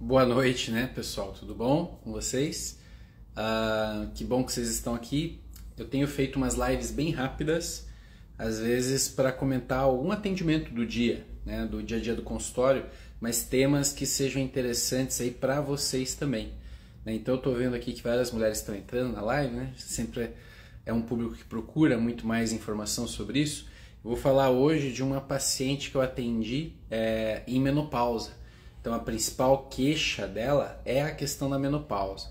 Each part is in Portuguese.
Boa noite, né, pessoal? Tudo bom com vocês? Uh, que bom que vocês estão aqui. Eu tenho feito umas lives bem rápidas, às vezes para comentar algum atendimento do dia, né, do dia a dia do consultório, mas temas que sejam interessantes aí para vocês também. Né? Então eu estou vendo aqui que várias mulheres estão entrando na live, né? Sempre é um público que procura muito mais informação sobre isso. vou falar hoje de uma paciente que eu atendi é, em menopausa. Então a principal queixa dela é a questão da menopausa.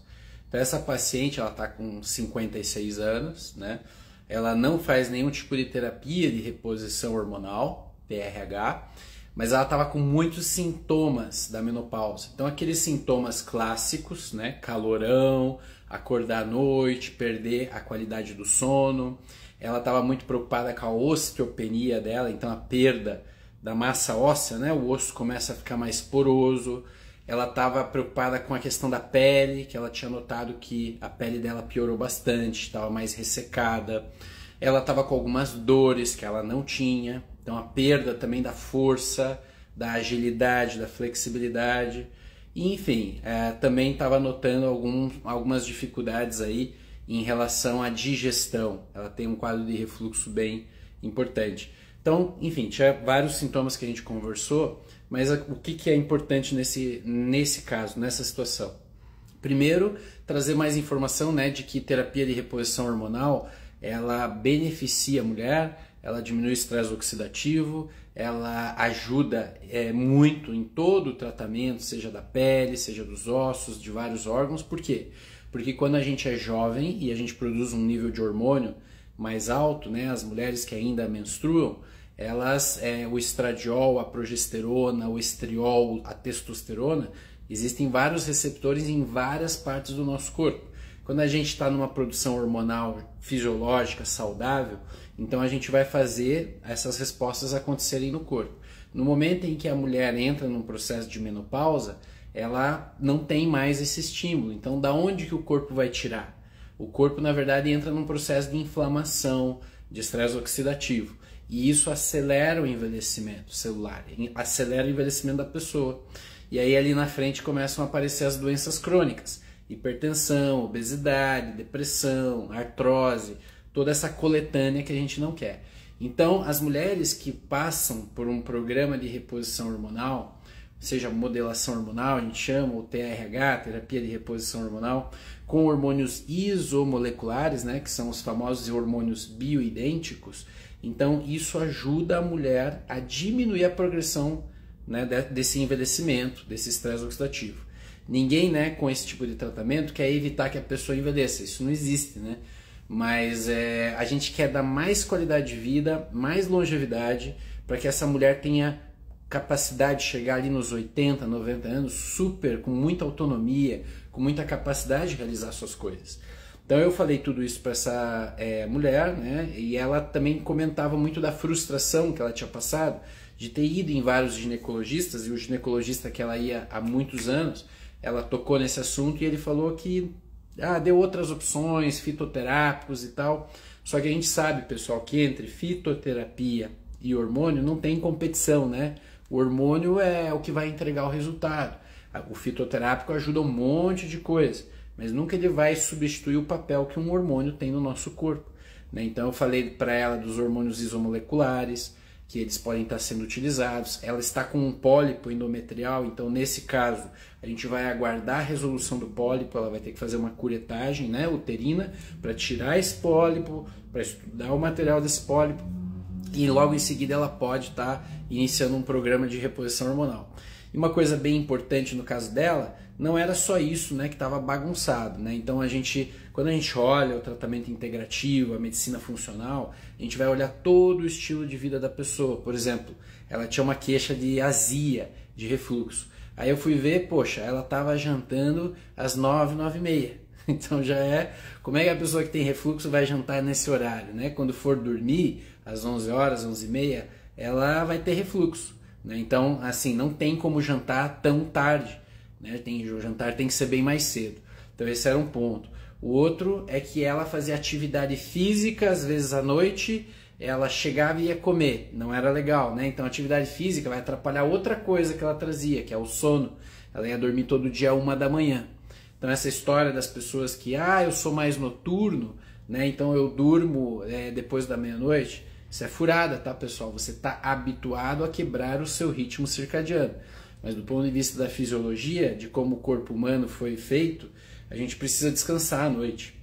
Então essa paciente, ela está com 56 anos, né? Ela não faz nenhum tipo de terapia de reposição hormonal, TRH, mas ela estava com muitos sintomas da menopausa. Então aqueles sintomas clássicos, né? Calorão, acordar à noite, perder a qualidade do sono. Ela estava muito preocupada com a osteopenia dela, então a perda da massa óssea, né? O osso começa a ficar mais poroso. Ela estava preocupada com a questão da pele, que ela tinha notado que a pele dela piorou bastante, estava mais ressecada. Ela estava com algumas dores que ela não tinha, então a perda também da força, da agilidade, da flexibilidade. E, enfim, é, também estava notando algum, algumas dificuldades aí em relação à digestão. Ela tem um quadro de refluxo bem importante. Então, enfim, tinha vários sintomas que a gente conversou, mas o que, que é importante nesse, nesse caso, nessa situação? Primeiro, trazer mais informação né, de que terapia de reposição hormonal ela beneficia a mulher, ela diminui o estresse oxidativo, ela ajuda é, muito em todo o tratamento, seja da pele, seja dos ossos, de vários órgãos. Por quê? Porque quando a gente é jovem e a gente produz um nível de hormônio mais alto, né, as mulheres que ainda menstruam, elas, é, o estradiol, a progesterona, o estriol, a testosterona, existem vários receptores em várias partes do nosso corpo. Quando a gente está numa produção hormonal fisiológica saudável, então a gente vai fazer essas respostas acontecerem no corpo. No momento em que a mulher entra num processo de menopausa, ela não tem mais esse estímulo. Então, da onde que o corpo vai tirar? O corpo, na verdade, entra num processo de inflamação, de estresse oxidativo. E isso acelera o envelhecimento celular, acelera o envelhecimento da pessoa. E aí ali na frente começam a aparecer as doenças crônicas: hipertensão, obesidade, depressão, artrose, toda essa coletânea que a gente não quer. Então, as mulheres que passam por um programa de reposição hormonal, seja modelação hormonal, a gente chama, ou TRH, terapia de reposição hormonal, com hormônios isomoleculares, né, que são os famosos hormônios bioidênticos, então, isso ajuda a mulher a diminuir a progressão né, desse envelhecimento, desse estresse oxidativo. Ninguém, né, com esse tipo de tratamento quer evitar que a pessoa envelheça, isso não existe, né? Mas é, a gente quer dar mais qualidade de vida, mais longevidade, para que essa mulher tenha capacidade de chegar ali nos 80, 90 anos, super, com muita autonomia, com muita capacidade de realizar suas coisas. Então eu falei tudo isso para essa é, mulher, né? E ela também comentava muito da frustração que ela tinha passado de ter ido em vários ginecologistas e o ginecologista que ela ia há muitos anos, ela tocou nesse assunto e ele falou que ah, deu outras opções, fitoterápicos e tal. Só que a gente sabe, pessoal, que entre fitoterapia e hormônio não tem competição, né? O hormônio é o que vai entregar o resultado. O fitoterápico ajuda um monte de coisa mas nunca ele vai substituir o papel que um hormônio tem no nosso corpo. Né? Então eu falei para ela dos hormônios isomoleculares, que eles podem estar sendo utilizados. Ela está com um pólipo endometrial, então nesse caso a gente vai aguardar a resolução do pólipo, ela vai ter que fazer uma curetagem né, uterina para tirar esse pólipo, para estudar o material desse pólipo e logo em seguida ela pode estar iniciando um programa de reposição hormonal. E uma coisa bem importante no caso dela não era só isso né, que estava bagunçado. Né? Então a gente, quando a gente olha o tratamento integrativo, a medicina funcional, a gente vai olhar todo o estilo de vida da pessoa. Por exemplo, ela tinha uma queixa de azia, de refluxo. Aí eu fui ver, poxa, ela estava jantando às nove, nove e meia. Então já é, como é que a pessoa que tem refluxo vai jantar nesse horário, né? Quando for dormir, às onze horas, onze e meia, ela vai ter refluxo. Né? Então, assim, não tem como jantar tão tarde. Né? Tem, o jantar tem que ser bem mais cedo. Então esse era um ponto. O outro é que ela fazia atividade física, às vezes à noite, ela chegava e ia comer. Não era legal, né? Então atividade física vai atrapalhar outra coisa que ela trazia, que é o sono. Ela ia dormir todo dia uma da manhã. Então essa história das pessoas que, ah, eu sou mais noturno, né? Então eu durmo é, depois da meia-noite. Isso é furada, tá, pessoal? Você está habituado a quebrar o seu ritmo circadiano mas do ponto de vista da fisiologia, de como o corpo humano foi feito, a gente precisa descansar à noite.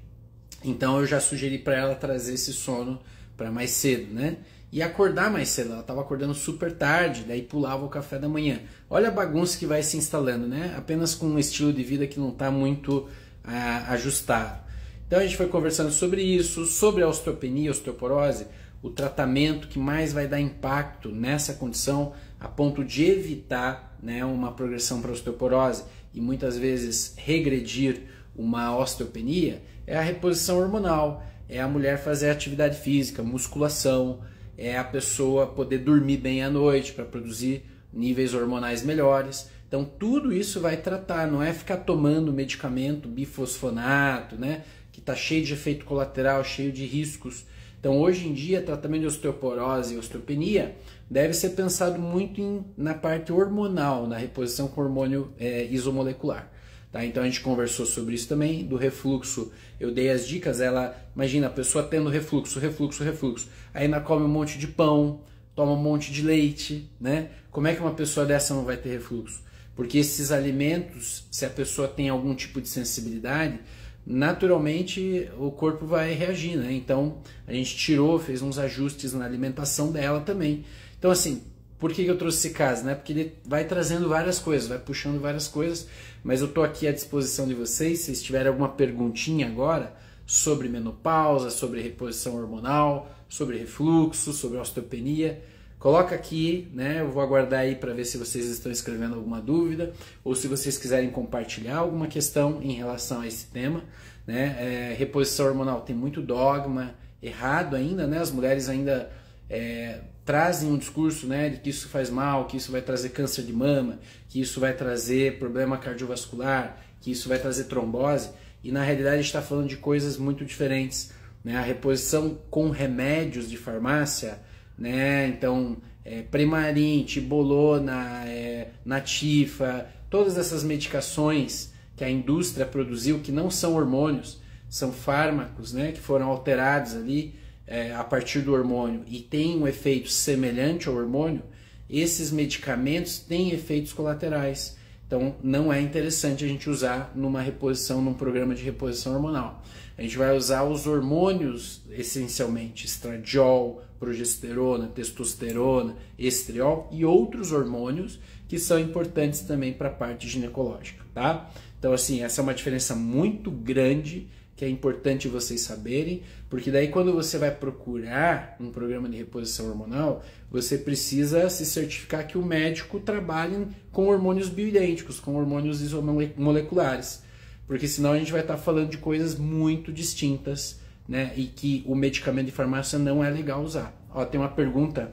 Então eu já sugeri para ela trazer esse sono para mais cedo, né? E acordar mais cedo. Ela estava acordando super tarde, daí pulava o café da manhã. Olha a bagunça que vai se instalando, né? Apenas com um estilo de vida que não está muito ah, ajustado. Então a gente foi conversando sobre isso, sobre a osteopenia, osteoporose, o tratamento que mais vai dar impacto nessa condição a ponto de evitar né, uma progressão para osteoporose e muitas vezes regredir uma osteopenia, é a reposição hormonal, é a mulher fazer atividade física, musculação, é a pessoa poder dormir bem à noite para produzir níveis hormonais melhores. Então tudo isso vai tratar, não é ficar tomando medicamento bifosfonato, né, que está cheio de efeito colateral, cheio de riscos. Então hoje em dia, tratamento de osteoporose e osteopenia deve ser pensado muito em, na parte hormonal, na reposição com hormônio é, isomolecular. Tá? Então a gente conversou sobre isso também, do refluxo. Eu dei as dicas, ela. Imagina, a pessoa tendo refluxo, refluxo, refluxo. Aí ainda come um monte de pão, toma um monte de leite, né? Como é que uma pessoa dessa não vai ter refluxo? Porque esses alimentos, se a pessoa tem algum tipo de sensibilidade, naturalmente o corpo vai reagir, né? Então a gente tirou, fez uns ajustes na alimentação dela também. Então, assim, por que eu trouxe esse caso? Né? Porque ele vai trazendo várias coisas, vai puxando várias coisas, mas eu estou aqui à disposição de vocês. Se vocês tiverem alguma perguntinha agora sobre menopausa, sobre reposição hormonal, sobre refluxo, sobre osteopenia, coloca aqui, né? Eu vou aguardar aí para ver se vocês estão escrevendo alguma dúvida ou se vocês quiserem compartilhar alguma questão em relação a esse tema, né? É, reposição hormonal tem muito dogma errado ainda, né? As mulheres ainda é, trazem um discurso né, de que isso faz mal, que isso vai trazer câncer de mama, que isso vai trazer problema cardiovascular, que isso vai trazer trombose, e na realidade está falando de coisas muito diferentes. Né? A reposição com remédios de farmácia, né? então é, Premarin, Tibolona, é, Natifa, todas essas medicações que a indústria produziu, que não são hormônios, são fármacos né, que foram alterados ali é, a partir do hormônio e tem um efeito semelhante ao hormônio, esses medicamentos têm efeitos colaterais. Então, não é interessante a gente usar numa reposição, num programa de reposição hormonal. A gente vai usar os hormônios essencialmente, estradiol, progesterona, testosterona, estriol e outros hormônios que são importantes também para a parte ginecológica, tá? Então, assim, essa é uma diferença muito grande que é importante vocês saberem, porque daí quando você vai procurar um programa de reposição hormonal, você precisa se certificar que o médico trabalhe com hormônios bioidênticos, com hormônios isomoleculares, porque senão a gente vai estar tá falando de coisas muito distintas, né? E que o medicamento de farmácia não é legal usar. Ó, tem uma pergunta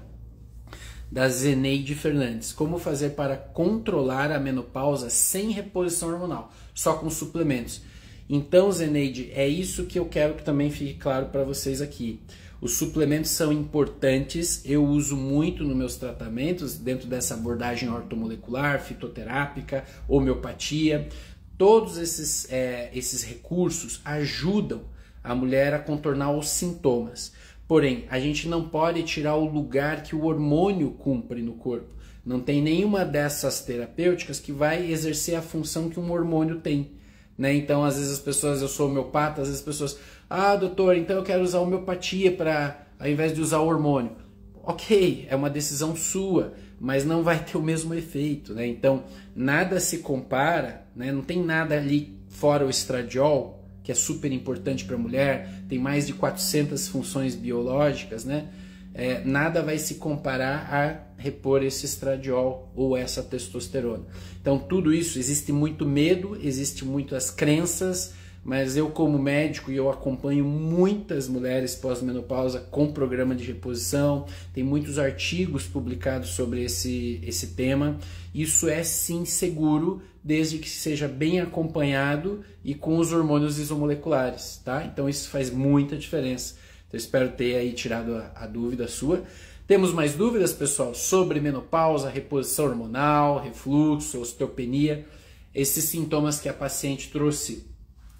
da Zeneide Fernandes. Como fazer para controlar a menopausa sem reposição hormonal, só com suplementos? Então, Zeneide, é isso que eu quero que também fique claro para vocês aqui. Os suplementos são importantes, eu uso muito nos meus tratamentos, dentro dessa abordagem ortomolecular, fitoterápica, homeopatia. Todos esses, é, esses recursos ajudam a mulher a contornar os sintomas. Porém, a gente não pode tirar o lugar que o hormônio cumpre no corpo. Não tem nenhuma dessas terapêuticas que vai exercer a função que um hormônio tem. Né? Então, às vezes as pessoas, eu sou homeopata, às vezes as pessoas, ah, doutor, então eu quero usar homeopatia para, ao invés de usar hormônio. Ok, é uma decisão sua, mas não vai ter o mesmo efeito, né? Então, nada se compara, né? Não tem nada ali fora o estradiol, que é super importante para a mulher, tem mais de 400 funções biológicas, né? É, nada vai se comparar a repor esse estradiol ou essa testosterona. Então, tudo isso existe muito medo, existe muitas crenças, mas eu como médico e eu acompanho muitas mulheres pós-menopausa com programa de reposição, tem muitos artigos publicados sobre esse, esse tema. Isso é sim seguro, desde que seja bem acompanhado e com os hormônios isomoleculares, tá? Então isso faz muita diferença. Então, espero ter aí tirado a, a dúvida sua. Temos mais dúvidas, pessoal, sobre menopausa, reposição hormonal, refluxo, osteopenia, esses sintomas que a paciente trouxe.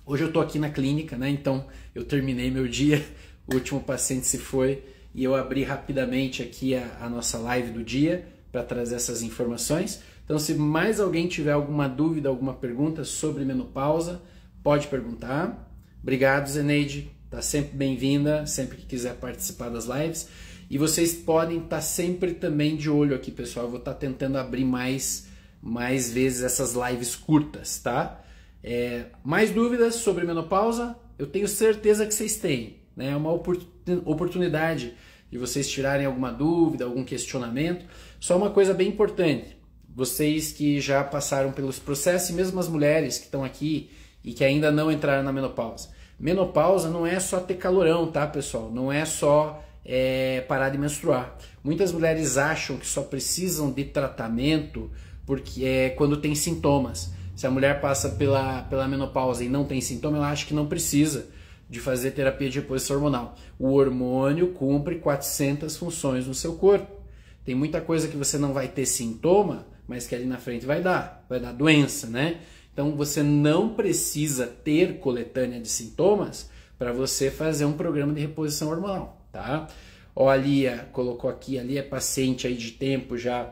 Hoje eu estou aqui na clínica, né? Então eu terminei meu dia, o último paciente se foi e eu abri rapidamente aqui a, a nossa live do dia para trazer essas informações. Então, se mais alguém tiver alguma dúvida, alguma pergunta sobre menopausa, pode perguntar. Obrigado, Zeneide. Tá sempre bem-vinda, sempre que quiser participar das lives. E vocês podem estar tá sempre também de olho aqui, pessoal. Eu vou estar tá tentando abrir mais, mais vezes essas lives curtas, tá? É, mais dúvidas sobre menopausa? Eu tenho certeza que vocês têm. Né? É uma oportunidade de vocês tirarem alguma dúvida, algum questionamento. Só uma coisa bem importante: vocês que já passaram pelos processos e mesmo as mulheres que estão aqui e que ainda não entraram na menopausa. Menopausa não é só ter calorão, tá, pessoal? Não é só é, parar de menstruar. Muitas mulheres acham que só precisam de tratamento porque é quando tem sintomas. Se a mulher passa pela, pela menopausa e não tem sintoma, ela acha que não precisa de fazer terapia de reposição hormonal. O hormônio cumpre 400 funções no seu corpo. Tem muita coisa que você não vai ter sintoma, mas que ali na frente vai dar, vai dar doença, né? Então você não precisa ter coletânea de sintomas para você fazer um programa de reposição hormonal tá? Ó, a Lia colocou aqui, a Lia é paciente aí de tempo já.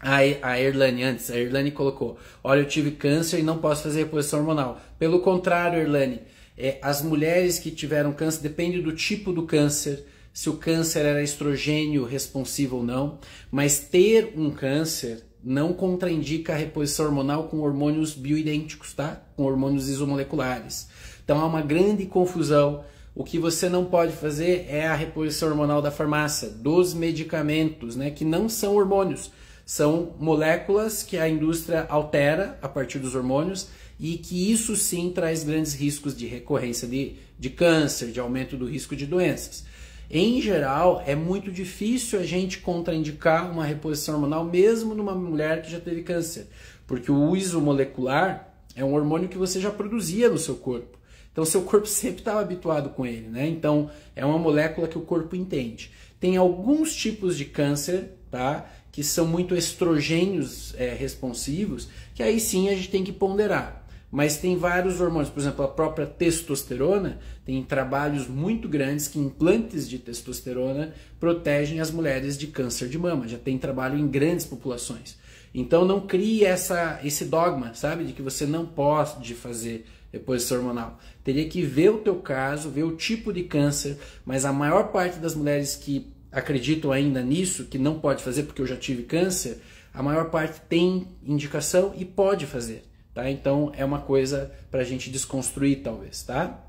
A, a Erlane antes, a Erlane colocou: Olha, eu tive câncer e não posso fazer reposição hormonal. Pelo contrário, Erlane, é, as mulheres que tiveram câncer, depende do tipo do câncer, se o câncer era estrogênio responsivo ou não, mas ter um câncer não contraindica a reposição hormonal com hormônios bioidênticos, tá? Com hormônios isomoleculares. Então há uma grande confusão o que você não pode fazer é a reposição hormonal da farmácia, dos medicamentos, né, que não são hormônios, são moléculas que a indústria altera a partir dos hormônios e que isso sim traz grandes riscos de recorrência de, de câncer, de aumento do risco de doenças. Em geral, é muito difícil a gente contraindicar uma reposição hormonal, mesmo numa mulher que já teve câncer, porque o uso molecular é um hormônio que você já produzia no seu corpo. Então seu corpo sempre estava tá habituado com ele, né? Então é uma molécula que o corpo entende. Tem alguns tipos de câncer, tá? Que são muito estrogênios é, responsivos, que aí sim a gente tem que ponderar. Mas tem vários hormônios, por exemplo, a própria testosterona tem trabalhos muito grandes que implantes de testosterona protegem as mulheres de câncer de mama. Já tem trabalho em grandes populações. Então não crie essa, esse dogma, sabe? De que você não pode fazer reposição hormonal. Teria que ver o teu caso, ver o tipo de câncer, mas a maior parte das mulheres que acreditam ainda nisso, que não pode fazer porque eu já tive câncer, a maior parte tem indicação e pode fazer, tá? Então é uma coisa para a gente desconstruir talvez, tá?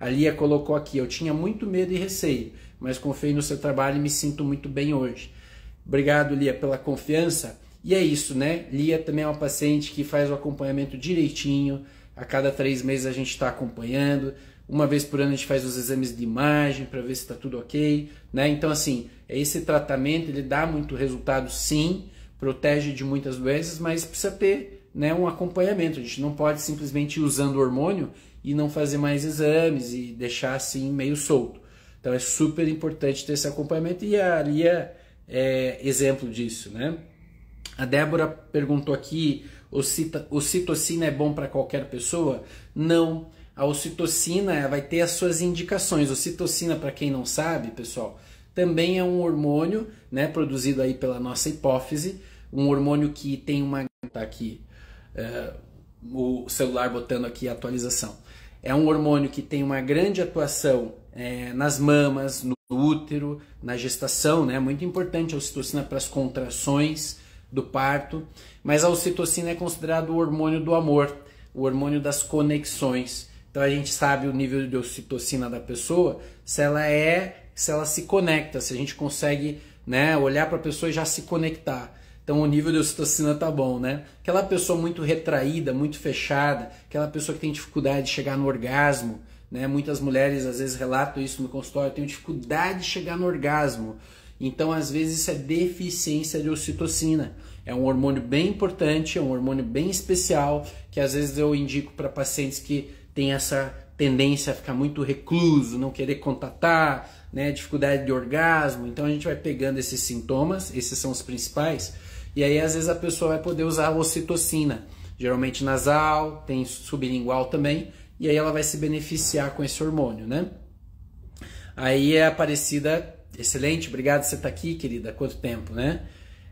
A Lia colocou aqui, eu tinha muito medo e receio, mas confiei no seu trabalho e me sinto muito bem hoje. Obrigado, Lia, pela confiança. E é isso, né? Lia também é uma paciente que faz o acompanhamento direitinho. A cada três meses a gente está acompanhando. Uma vez por ano a gente faz os exames de imagem para ver se está tudo ok, né? Então assim, esse tratamento ele dá muito resultado, sim, protege de muitas doenças, mas precisa ter, né, um acompanhamento. A gente não pode simplesmente ir usando o hormônio e não fazer mais exames e deixar assim meio solto. Então é super importante ter esse acompanhamento e a Lia é exemplo disso, né? A Débora perguntou aqui: o citocina é bom para qualquer pessoa? Não. A ocitocina vai ter as suas indicações. Ocitocina, para quem não sabe, pessoal, também é um hormônio né, produzido aí pela nossa hipófise, um hormônio que tem uma. Tá aqui é, o celular botando aqui a atualização. É um hormônio que tem uma grande atuação é, nas mamas, no útero, na gestação, né? Muito importante a ocitocina para as contrações do parto, mas a ocitocina é considerada o hormônio do amor, o hormônio das conexões. Então a gente sabe o nível de ocitocina da pessoa, se ela é, se ela se conecta, se a gente consegue, né, olhar para a pessoa e já se conectar. Então o nível de ocitocina tá bom, né? Aquela pessoa muito retraída, muito fechada, aquela pessoa que tem dificuldade de chegar no orgasmo, né? Muitas mulheres às vezes relatam isso no consultório, tem dificuldade de chegar no orgasmo. Então, às vezes, isso é deficiência de ocitocina. É um hormônio bem importante, é um hormônio bem especial, que às vezes eu indico para pacientes que têm essa tendência a ficar muito recluso, não querer contatar, né, dificuldade de orgasmo. Então a gente vai pegando esses sintomas, esses são os principais, e aí às vezes a pessoa vai poder usar a ocitocina, geralmente nasal, tem sublingual também, e aí ela vai se beneficiar com esse hormônio, né? Aí é a parecida Excelente, obrigado você estar tá aqui, querida. quanto tempo, né?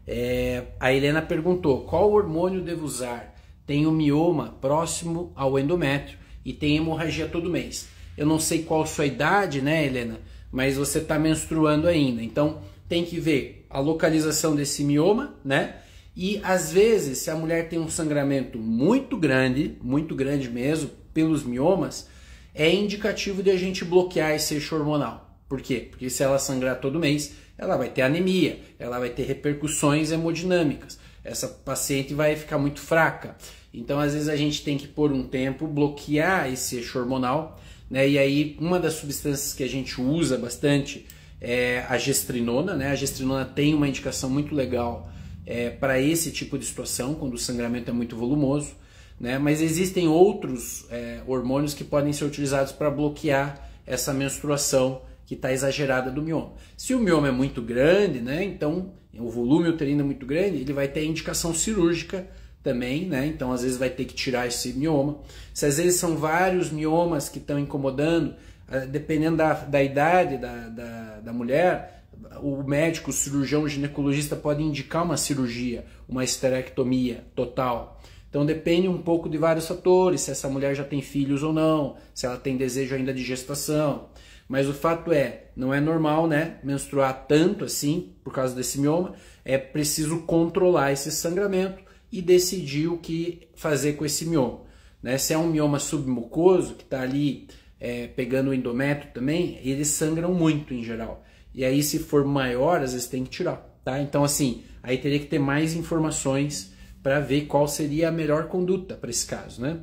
É, a Helena perguntou: qual hormônio devo usar? Tenho mioma próximo ao endométrio e tem hemorragia todo mês. Eu não sei qual sua idade, né, Helena? Mas você está menstruando ainda. Então tem que ver a localização desse mioma, né? E às vezes, se a mulher tem um sangramento muito grande, muito grande mesmo, pelos miomas, é indicativo de a gente bloquear esse eixo hormonal. Por quê? Porque se ela sangrar todo mês, ela vai ter anemia, ela vai ter repercussões hemodinâmicas. Essa paciente vai ficar muito fraca. Então, às vezes, a gente tem que, por um tempo, bloquear esse eixo hormonal. Né? E aí, uma das substâncias que a gente usa bastante é a gestrinona. Né? A gestrinona tem uma indicação muito legal é, para esse tipo de situação, quando o sangramento é muito volumoso. Né? Mas existem outros é, hormônios que podem ser utilizados para bloquear essa menstruação que está exagerada do mioma. Se o mioma é muito grande, né, então o volume uterino é muito grande, ele vai ter indicação cirúrgica também, né? Então às vezes vai ter que tirar esse mioma. Se às vezes são vários miomas que estão incomodando, ah, dependendo da, da idade da, da, da mulher, o médico, o cirurgião, o ginecologista pode indicar uma cirurgia, uma esterectomia total. Então depende um pouco de vários fatores, se essa mulher já tem filhos ou não, se ela tem desejo ainda de gestação. Mas o fato é, não é normal, né? Menstruar tanto assim por causa desse mioma. É preciso controlar esse sangramento e decidir o que fazer com esse mioma. Né? Se é um mioma submucoso, que está ali é, pegando o endométrio também, eles sangram muito em geral. E aí, se for maior, às vezes tem que tirar. Tá? Então, assim, aí teria que ter mais informações para ver qual seria a melhor conduta para esse caso, né?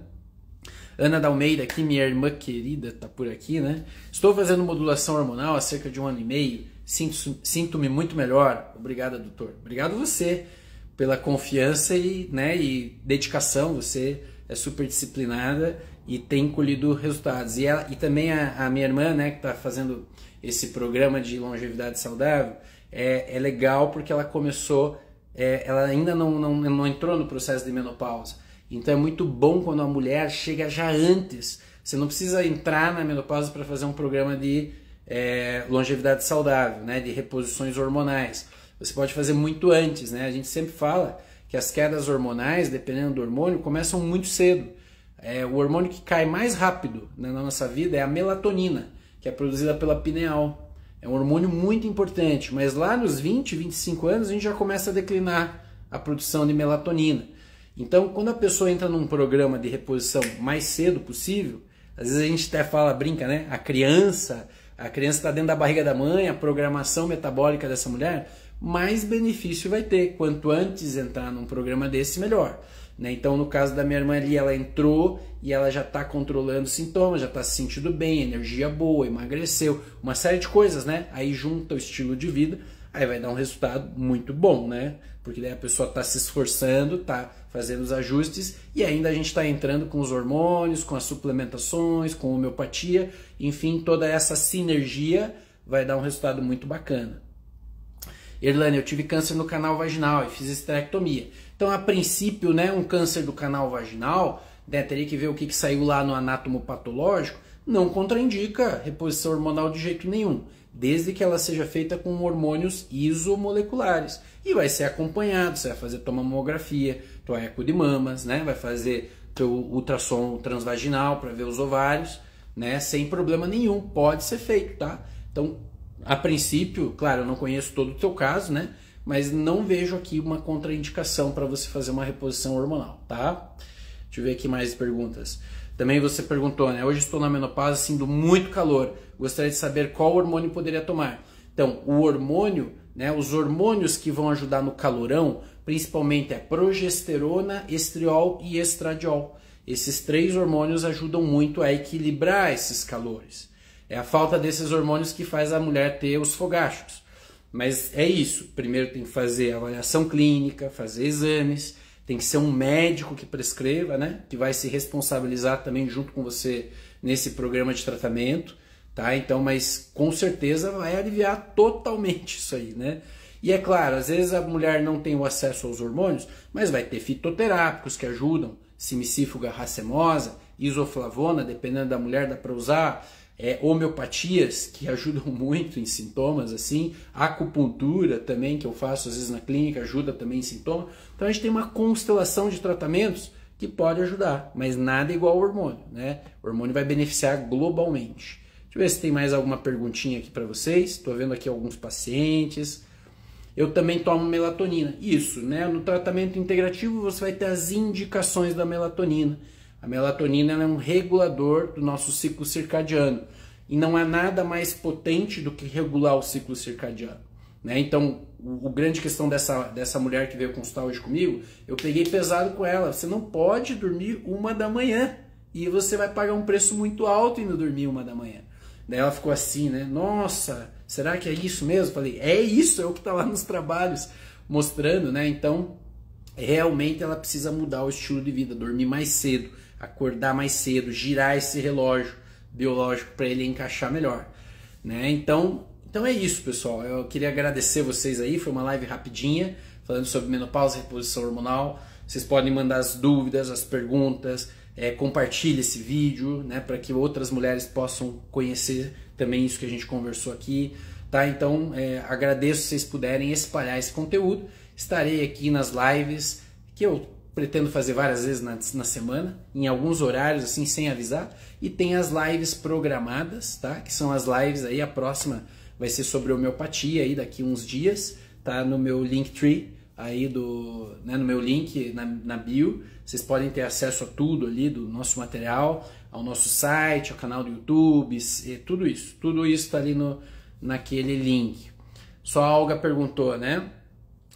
Ana Dalmeida, aqui, minha irmã querida, tá por aqui, né? Estou fazendo modulação hormonal há cerca de um ano e meio. Sinto-me sinto muito melhor. Obrigada, doutor. Obrigado você pela confiança e, né, e dedicação. Você é super disciplinada e tem colhido resultados. E, ela, e também a, a minha irmã, né, que está fazendo esse programa de longevidade saudável, é, é legal porque ela começou, é, ela ainda não, não, não entrou no processo de menopausa então é muito bom quando a mulher chega já antes. Você não precisa entrar na menopausa para fazer um programa de é, longevidade saudável, né? De reposições hormonais. Você pode fazer muito antes, né? A gente sempre fala que as quedas hormonais, dependendo do hormônio, começam muito cedo. É, o hormônio que cai mais rápido né, na nossa vida é a melatonina, que é produzida pela pineal. É um hormônio muito importante, mas lá nos 20, 25 anos a gente já começa a declinar a produção de melatonina. Então, quando a pessoa entra num programa de reposição mais cedo possível, às vezes a gente até fala, brinca, né? A criança, a criança está dentro da barriga da mãe, a programação metabólica dessa mulher, mais benefício vai ter. Quanto antes entrar num programa desse, melhor. Né? Então, no caso da minha irmã ali, ela entrou e ela já está controlando sintomas, já está se sentindo bem, energia boa, emagreceu, uma série de coisas, né? Aí junta o estilo de vida, aí vai dar um resultado muito bom, né? Porque daí a pessoa está se esforçando, está fazendo os ajustes e ainda a gente está entrando com os hormônios, com as suplementações, com homeopatia, enfim, toda essa sinergia vai dar um resultado muito bacana. Irlane, eu tive câncer no canal vaginal e fiz esterectomia. Então, a princípio, né, um câncer do canal vaginal, né, teria que ver o que, que saiu lá no anátomo patológico, não contraindica reposição hormonal de jeito nenhum desde que ela seja feita com hormônios isomoleculares. E vai ser acompanhado, você vai fazer tua mamografia, tua eco de mamas, né? Vai fazer teu ultrassom transvaginal para ver os ovários, né? Sem problema nenhum, pode ser feito, tá? Então, a princípio, claro, eu não conheço todo o teu caso, né? Mas não vejo aqui uma contraindicação para você fazer uma reposição hormonal, tá? Deixa eu ver aqui mais perguntas. Também você perguntou, né? Hoje estou na menopausa, sinto muito calor. Gostaria de saber qual hormônio poderia tomar. Então, o hormônio, né? Os hormônios que vão ajudar no calorão, principalmente é progesterona, estriol e estradiol. Esses três hormônios ajudam muito a equilibrar esses calores. É a falta desses hormônios que faz a mulher ter os fogachos. Mas é isso. Primeiro tem que fazer avaliação clínica, fazer exames tem que ser um médico que prescreva, né? Que vai se responsabilizar também junto com você nesse programa de tratamento, tá? Então, mas com certeza vai aliviar totalmente isso aí, né? E é claro, às vezes a mulher não tem o acesso aos hormônios, mas vai ter fitoterápicos que ajudam, simicífuga racemosa, isoflavona, dependendo da mulher dá para usar, é, homeopatias que ajudam muito em sintomas, assim, acupuntura também, que eu faço às vezes na clínica, ajuda também em sintoma. Então a gente tem uma constelação de tratamentos que pode ajudar, mas nada igual ao hormônio, né? O hormônio vai beneficiar globalmente. Deixa eu ver se tem mais alguma perguntinha aqui para vocês. Estou vendo aqui alguns pacientes. Eu também tomo melatonina. Isso, né? No tratamento integrativo você vai ter as indicações da melatonina a melatonina é um regulador do nosso ciclo circadiano e não há é nada mais potente do que regular o ciclo circadiano. Né? Então, o, o, grande questão dessa, dessa mulher que veio consultar hoje comigo, eu peguei pesado com ela. Você não pode dormir uma da manhã e você vai pagar um preço muito alto indo dormir uma da manhã. Daí ela ficou assim, né? Nossa, será que é isso mesmo? Falei, é isso, é o que está lá nos trabalhos mostrando, né? Então, realmente ela precisa mudar o estilo de vida, dormir mais cedo acordar mais cedo, girar esse relógio biológico para ele encaixar melhor, né? Então, então é isso, pessoal. Eu queria agradecer vocês aí, foi uma live rapidinha falando sobre menopausa e reposição hormonal. Vocês podem mandar as dúvidas, as perguntas, é, compartilhe esse vídeo, né, para que outras mulheres possam conhecer também isso que a gente conversou aqui, tá? Então, é, agradeço se vocês puderem espalhar esse conteúdo. Estarei aqui nas lives que eu pretendo fazer várias vezes na, na, semana, em alguns horários assim, sem avisar, e tem as lives programadas, tá? Que são as lives aí, a próxima vai ser sobre homeopatia aí daqui uns dias, tá? No meu Linktree aí do, né, no meu link na, na bio, vocês podem ter acesso a tudo ali do nosso material, ao nosso site, ao canal do YouTube, e tudo isso, tudo isso tá ali no, naquele link. Só a Olga perguntou, né?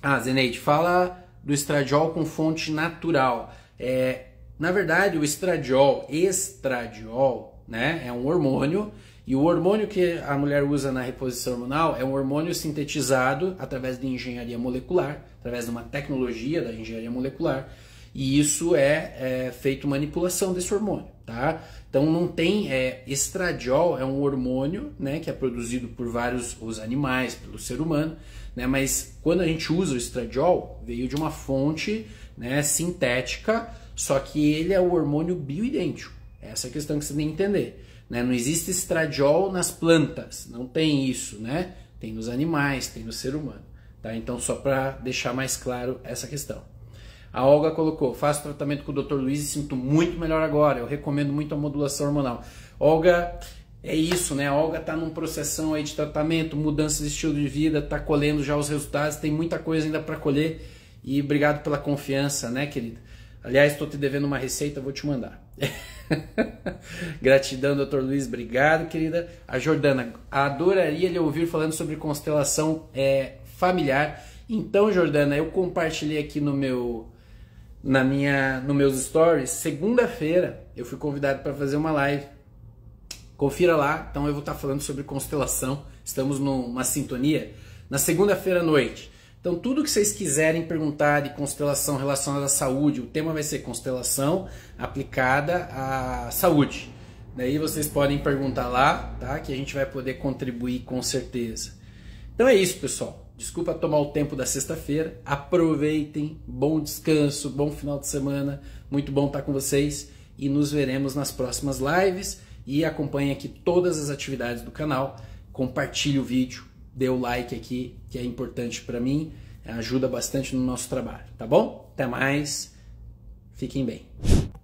Ah, Zeneide, fala do estradiol com fonte natural. É, na verdade, o estradiol, estradiol, né, é um hormônio e o hormônio que a mulher usa na reposição hormonal é um hormônio sintetizado através de engenharia molecular, através de uma tecnologia da engenharia molecular. E isso é, é feito manipulação desse hormônio, tá? Então não tem é, estradiol é um hormônio, né, que é produzido por vários os animais, pelo ser humano, né? Mas quando a gente usa o estradiol, veio de uma fonte né, sintética, só que ele é o hormônio bioidêntico. Essa é a questão que você tem que entender. Né? Não existe estradiol nas plantas, não tem isso, né? Tem nos animais, tem no ser humano. Tá? Então, só para deixar mais claro essa questão. A Olga colocou: faço tratamento com o Dr. Luiz e sinto muito melhor agora. Eu recomendo muito a modulação hormonal. Olga, é isso, né? A Olga está num processão aí de tratamento, mudança de estilo de vida, está colhendo já os resultados, tem muita coisa ainda para colher. E obrigado pela confiança, né, querida? Aliás, estou te devendo uma receita, vou te mandar. Gratidão, doutor Luiz, obrigado, querida. A Jordana, adoraria lhe ouvir falando sobre constelação é, familiar. Então, Jordana, eu compartilhei aqui no meu na minha no meus stories, segunda-feira, eu fui convidado para fazer uma live Confira lá, então eu vou estar falando sobre constelação, estamos numa sintonia, na segunda-feira à noite. Então, tudo que vocês quiserem perguntar de constelação relacionada à saúde, o tema vai ser constelação aplicada à saúde. Daí vocês podem perguntar lá, tá? Que a gente vai poder contribuir com certeza. Então é isso, pessoal. Desculpa tomar o tempo da sexta-feira. Aproveitem, bom descanso, bom final de semana. Muito bom estar com vocês e nos veremos nas próximas lives e acompanhe aqui todas as atividades do canal. Compartilhe o vídeo, dê o like aqui, que é importante para mim, ajuda bastante no nosso trabalho, tá bom? Até mais, fiquem bem.